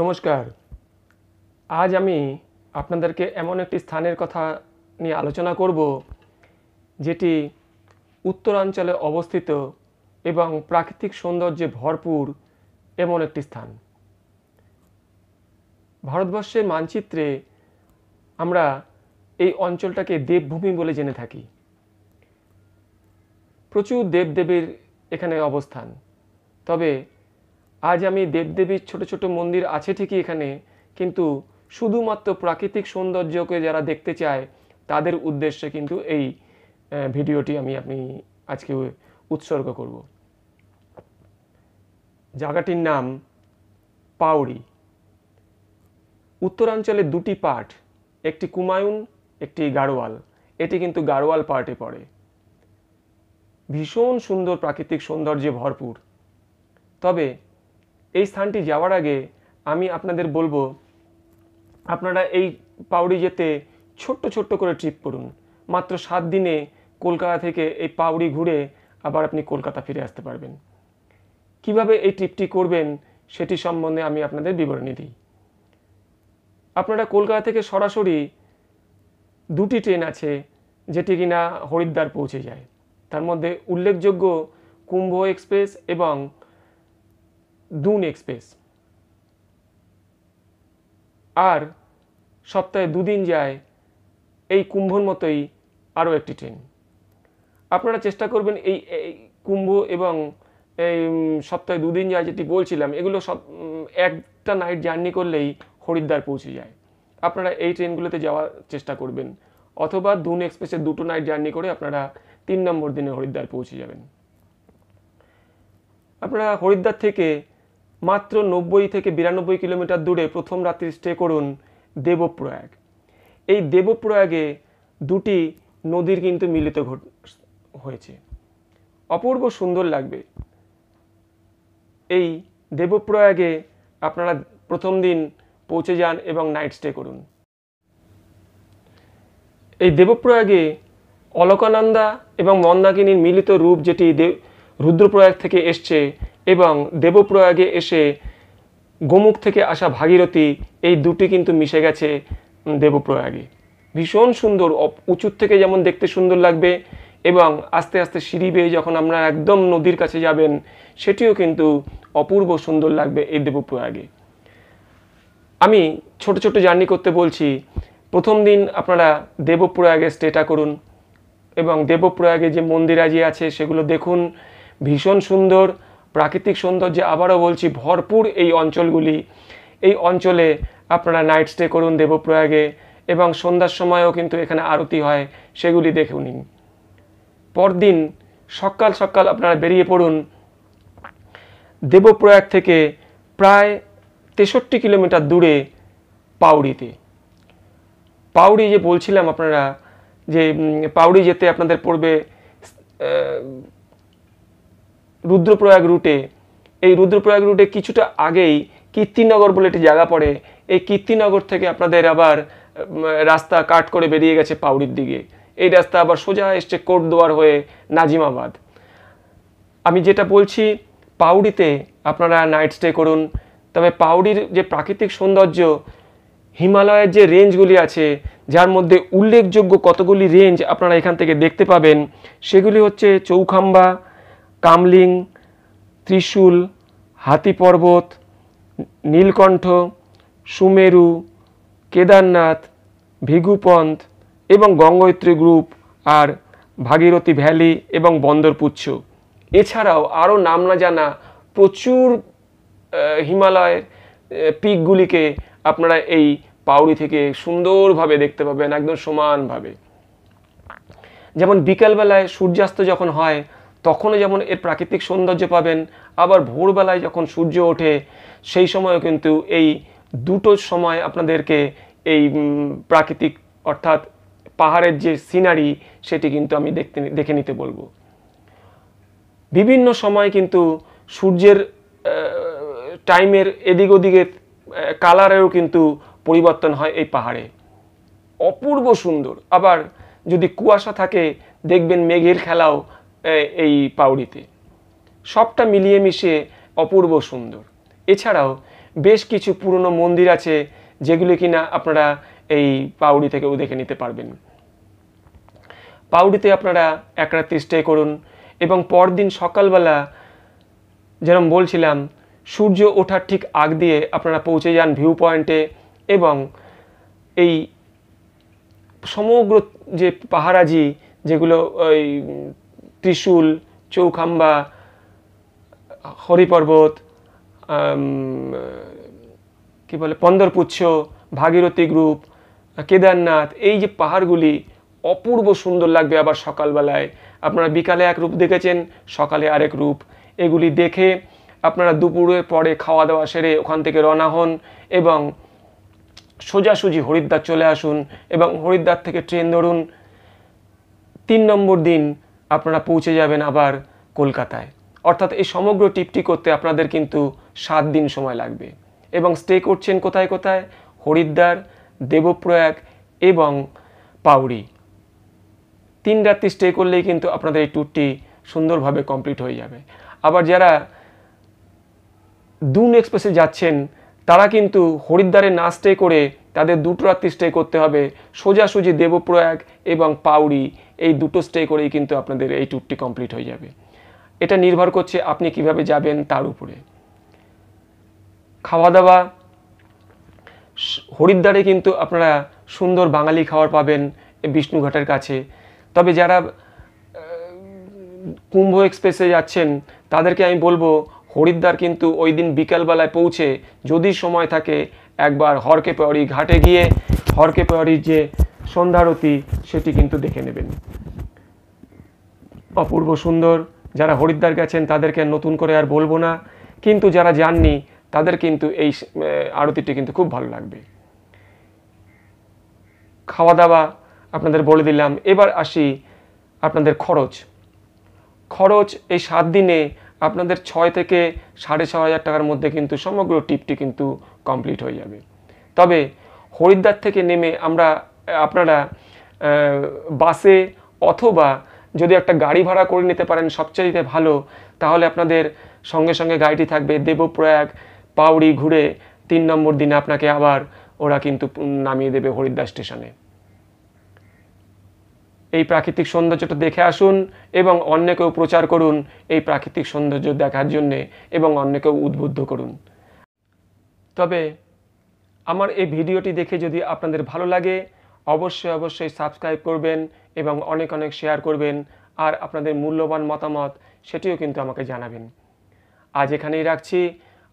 নমস্কার আজ আমি আপনাদেরকে এমন একটি স্থানের কথা নিয়ে আলোচনা করব যেটি উত্তরাঞ্চলে অবস্থিত এবং প্রাকৃতিক সৌন্দর্যে ভরপুর এমন একটি স্থান ভারতবর্ষের মানচিত্রে আমরা এই অঞ্চলটাকে দেবভূমি বলে জেনে থাকি প্রচুর দেবদেবীর এখানে অবস্থান তবে আজ আমি দেবদেবীর ছোট ছোট মন্দির আছে ঠিকই এখানে কিন্তু শুধুমাত্র প্রাকৃতিক সৌন্দর্যকে যারা দেখতে চায় তাদের উদ্দেশ্যে কিন্তু এই ভিডিওটি আমি আপনি আজকে উৎসর্গ করব জায়গাটির নাম পাউরি উত্তরাঞ্চলে দুটি পার্ট একটি কুমায়ুন একটি গাড়োয়াল এটি কিন্তু গাড়োয়াল পার্টে পড়ে ভীষণ সুন্দর প্রাকৃতিক সৌন্দর্যে ভরপুর তবে এই স্থানটি যাওয়ার আগে আমি আপনাদের বলবো আপনারা এই পাউরি যেতে ছোট্ট ছোট্ট করে ট্রিপ করুন মাত্র সাত দিনে কলকাতা থেকে এই পাউরি ঘুরে আবার আপনি কলকাতা ফিরে আসতে পারবেন কিভাবে এই ট্রিপটি করবেন সেটি সম্বন্ধে আমি আপনাদের বিবরণী দিই আপনারা কলকাতা থেকে সরাসরি দুটি ট্রেন আছে যেটি কিনা হরিদ্বার পৌঁছে যায় তার মধ্যে উল্লেখযোগ্য কুম্ভ এক্সপ্রেস এবং দুন এক্সপ্রেস আর সপ্তাহে দুদিন যায় এই কুম্ভর মতোই আরও একটি ট্রেন আপনারা চেষ্টা করবেন এই কুম্ভ এবং এই সপ্তাহে দুদিন যায় যেটি বলছিলাম এগুলো সব একটা নাইট জার্নি করলেই হরিদ্বার পৌঁছে যায় আপনারা এই ট্রেনগুলোতে যাওয়ার চেষ্টা করবেন অথবা দুন এক্সপ্রেসের দুটো নাইট জার্নি করে আপনারা তিন নম্বর দিনে হরিদ্বার পৌঁছে যাবেন আপনারা হরিদ্বার থেকে মাত্র নব্বই থেকে বিরানব্বই কিলোমিটার দূরে প্রথম রাত্রি স্টে করুন দেবপ্রয়াগ এই দেবপ্রয়াগে দুটি নদীর কিন্তু মিলিত হয়েছে অপূর্ব সুন্দর লাগবে এই দেবপ্রয়াগে আপনারা প্রথম দিন পৌঁছে যান এবং নাইট স্টে করুন এই দেবপ্রয়াগে অলকানন্দা এবং মন্দাকিনীর মিলিত রূপ যেটি দেব রুদ্রপ্রয়াগ থেকে এসছে এবং দেবপ্রয়াগে এসে গোমুখ থেকে আসা ভাগীরথী এই দুটি কিন্তু মিশে গেছে দেবপ্রয়াগে ভীষণ সুন্দর উঁচুর থেকে যেমন দেখতে সুন্দর লাগবে এবং আস্তে আস্তে সিঁড়ি বেয়ে যখন আমরা একদম নদীর কাছে যাবেন সেটিও কিন্তু অপূর্ব সুন্দর লাগবে এই দেবপ্রয়াগে আমি ছোট ছোট জার্নি করতে বলছি প্রথম দিন আপনারা দেবপ্রয়াগে স্টেটা করুন এবং দেবপ্রয়াগে যে মন্দিরাজি আছে সেগুলো দেখুন ভীষণ সুন্দর প্রাকৃতিক সৌন্দর্যে আবারও বলছি ভরপুর এই অঞ্চলগুলি এই অঞ্চলে আপনারা নাইট স্টে করুন দেবপ্রয়াগে এবং সন্ধ্যার সময়ও কিন্তু এখানে আরতি হয় সেগুলি দেখেও নিন পরদিন সকাল সকাল আপনারা বেরিয়ে পড়ুন দেবপ্রয়াগ থেকে প্রায় তেষট্টি কিলোমিটার দূরে পাউড়িতে পাউড়ি যে বলছিলাম আপনারা যে পাউড়ি যেতে আপনাদের পড়বে রুদ্রপ্রয়াগ রুটে এই রুদ্রপ্রয়াগ রুটে কিছুটা আগেই কীর্তিনগর বলে একটি জায়গা পড়ে এই কীর্তিনগর থেকে আপনাদের আবার রাস্তা কাট করে বেরিয়ে গেছে পাউরির দিকে এই রাস্তা আবার সোজা এসছে কোটদোয়ার হয়ে নাজিমাবাদ আমি যেটা বলছি পাউরিতে আপনারা নাইট স্টে করুন তবে পাউরির যে প্রাকৃতিক সৌন্দর্য হিমালয়ের যে রেঞ্জগুলি আছে যার মধ্যে উল্লেখযোগ্য কতগুলি রেঞ্জ আপনারা এখান থেকে দেখতে পাবেন সেগুলি হচ্ছে চৌখাম্বা কামলিং ত্রিশূল হাতি পর্বত নীলকণ্ঠ সুমেরু কেদারনাথ ভিগুপন্থ এবং গঙ্গোত্রী গ্রুপ আর ভাগীরথী ভ্যালি এবং বন্দরপুচ্ছ এছাড়াও আরও নাম না জানা প্রচুর হিমালয়ের পিকগুলিকে আপনারা এই পাউড়ি থেকে সুন্দরভাবে দেখতে পাবেন একদম সমানভাবে যেমন বিকালবেলায় সূর্যাস্ত যখন হয় তখনও যেমন এর প্রাকৃতিক সৌন্দর্য পাবেন আবার ভোরবেলায় যখন সূর্য ওঠে সেই সময়ও কিন্তু এই দুটো সময় আপনাদেরকে এই প্রাকৃতিক অর্থাৎ পাহাড়ের যে সিনারি সেটি কিন্তু আমি দেখতে দেখে নিতে বলবো বিভিন্ন সময় কিন্তু সূর্যের টাইমের এদিক ওদিকে কালারেরও কিন্তু পরিবর্তন হয় এই পাহাড়ে অপূর্ব সুন্দর আবার যদি কুয়াশা থাকে দেখবেন মেঘের খেলাও এই পাউরিতে সবটা মিলিয়ে মিশিয়ে অপূর্ব সুন্দর এছাড়াও বেশ কিছু পুরনো মন্দির আছে যেগুলি কিনা আপনারা এই পাউরি থেকেও দেখে নিতে পারবেন পাউরিতে আপনারা এক রাত্রি স্টে করুন এবং পরদিন সকালবেলা যেরকম বলছিলাম সূর্য ওঠার ঠিক আগ দিয়ে আপনারা পৌঁছে যান ভিউ পয়েন্টে এবং এই সমগ্র যে পাহারাজি যেগুলো ওই ত্রিশূল চৌখাম্বা হরিপর্বত কি বলে পন্দরপুচ্ছ ভাগীরথী গ্রুপ কেদারনাথ এই যে পাহাড়গুলি অপূর্ব সুন্দর লাগবে আবার সকালবেলায় আপনারা বিকালে এক রূপ দেখেছেন সকালে আরেক রূপ এগুলি দেখে আপনারা দুপুরে পরে খাওয়া দাওয়া সেরে ওখান থেকে রওনা হন এবং সোজাসুজি হরিদ্বার চলে আসুন এবং হরিদ্বার থেকে ট্রেন ধরুন তিন নম্বর দিন আপনারা পৌঁছে যাবেন আবার কলকাতায় অর্থাৎ এই সমগ্র টিপটি করতে আপনাদের কিন্তু সাত দিন সময় লাগবে এবং স্টে করছেন কোথায় কোথায় হরিদ্বার দেবপ্রয়াগ এবং পাউরি তিন রাত্রি স্টে করলেই কিন্তু আপনাদের এই ট্যুরটি সুন্দরভাবে কমপ্লিট হয়ে যাবে আবার যারা দুন এক্সপ্রেসে যাচ্ছেন তারা কিন্তু হরিদ্বারে না স্টে করে তাদের দুটো রাত্রি স্টে করতে হবে সোজাসুজি দেবপ্রয়াগ এবং পাউরি এই দুটো স্টে করেই কিন্তু আপনাদের এই ট্যুরটি কমপ্লিট হয়ে যাবে এটা নির্ভর করছে আপনি কিভাবে যাবেন তার উপরে খাওয়া দাওয়া হরিদ্বারে কিন্তু আপনারা সুন্দর বাঙালি খাবার পাবেন বিষ্ণুঘাটের কাছে তবে যারা কুম্ভ এক্সপ্রেসে যাচ্ছেন তাদেরকে আমি বলবো হরিদ্বার কিন্তু ওই দিন বিকালবেলায় পৌঁছে যদি সময় থাকে একবার হরকে পেয়ারি ঘাটে গিয়ে হরকে পেয়ারির যে সন্ধ্যারতি সেটি কিন্তু দেখে নেবেন অপূর্ব সুন্দর যারা হরিদ্বার গেছেন তাদেরকে নতুন করে আর বলবো না কিন্তু যারা যাননি তাদের কিন্তু এই আরতিটি কিন্তু খুব ভালো লাগবে খাওয়া দাওয়া আপনাদের বলে দিলাম এবার আসি আপনাদের খরচ খরচ এই সাত দিনে আপনাদের ছয় থেকে সাড়ে ছ হাজার টাকার মধ্যে কিন্তু সমগ্র টিপটি কিন্তু কমপ্লিট হয়ে যাবে তবে হরিদ্বার থেকে নেমে আমরা আপনারা বাসে অথবা যদি একটা গাড়ি ভাড়া করে নিতে পারেন সবচেয়ে ভালো তাহলে আপনাদের সঙ্গে সঙ্গে গাড়িটি থাকবে দেবপ্রয়াগ পাউড়ি ঘুরে তিন নম্বর দিনে আপনাকে আবার ওরা কিন্তু নামিয়ে দেবে হরিদ্বার স্টেশনে এই প্রাকৃতিক সৌন্দর্যটা দেখে আসুন এবং অন্যকেও প্রচার করুন এই প্রাকৃতিক সৌন্দর্য দেখার জন্যে এবং অন্যকেও উদ্বুদ্ধ করুন তবে আমার এই ভিডিওটি দেখে যদি আপনাদের ভালো লাগে অবশ্যই অবশ্যই সাবস্ক্রাইব করবেন এবং অনেক অনেক শেয়ার করবেন আর আপনাদের মূল্যবান মতামত সেটিও কিন্তু আমাকে জানাবেন আজ এখানেই রাখছি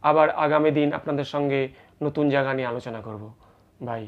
আবার আগামী দিন আপনাদের সঙ্গে নতুন জায়গা নিয়ে আলোচনা করব বাই